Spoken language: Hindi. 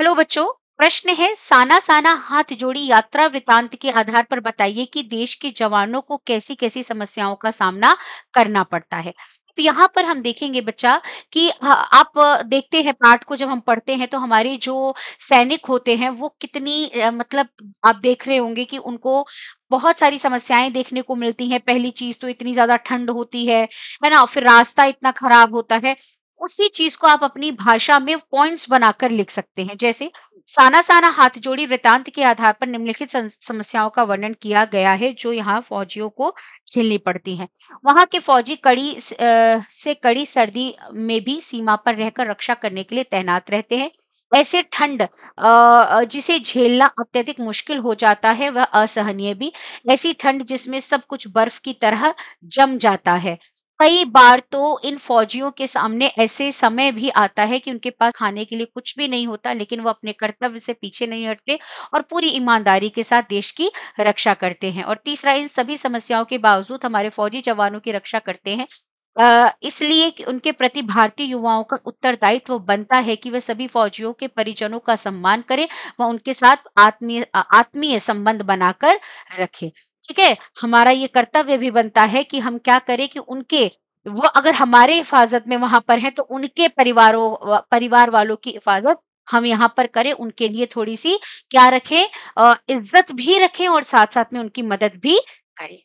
हेलो बच्चों प्रश्न है साना साना हाथ जोड़ी यात्रा वृतांत के आधार पर बताइए कि देश के जवानों को कैसी कैसी समस्याओं का सामना करना पड़ता है तो यहाँ पर हम देखेंगे बच्चा कि आप देखते हैं पाठ को जब हम पढ़ते हैं तो हमारे जो सैनिक होते हैं वो कितनी मतलब आप देख रहे होंगे कि उनको बहुत सारी समस्याएं देखने को मिलती हैं पहली चीज तो इतनी ज्यादा ठंड होती है है ना फिर रास्ता इतना खराब होता है उसी चीज को आप अपनी भाषा में पॉइंट्स बनाकर लिख सकते हैं जैसे साना साना हाथ जोड़ी वृतांत के आधार पर निम्नलिखित समस्याओं का वर्णन किया गया है जो यहाँ फौजियों को झेलनी पड़ती हैं वहां के फौजी कड़ी से कड़ी सर्दी में भी सीमा पर रहकर रक्षा करने के लिए तैनात रहते हैं ऐसे ठंड जिसे झेलना अत्यधिक मुश्किल हो जाता है वह असहनीय भी ऐसी ठंड जिसमें सब कुछ बर्फ की तरह जम जाता है कई बार तो इन फौजियों के सामने ऐसे समय भी आता है कि उनके पास खाने के लिए कुछ भी नहीं होता लेकिन वो अपने कर्तव्य से पीछे नहीं हटते और पूरी ईमानदारी के साथ देश की रक्षा करते हैं और तीसरा इन सभी समस्याओं के बावजूद हमारे फौजी जवानों की रक्षा करते हैं इसलिए कि उनके प्रति भारतीय युवाओं का उत्तरदायित्व बनता है कि वे सभी फौजियों के परिजनों का सम्मान करें व उनके साथ आत्मीय आत्मीय संबंध बनाकर रखें ठीक है हमारा ये कर्तव्य भी बनता है कि हम क्या करें कि उनके वो अगर हमारे हिफाजत में वहां पर है तो उनके परिवारों परिवार वालों की हिफाजत हम यहाँ पर करें उनके लिए थोड़ी सी क्या रखें इज्जत भी रखें और साथ साथ में उनकी मदद भी करें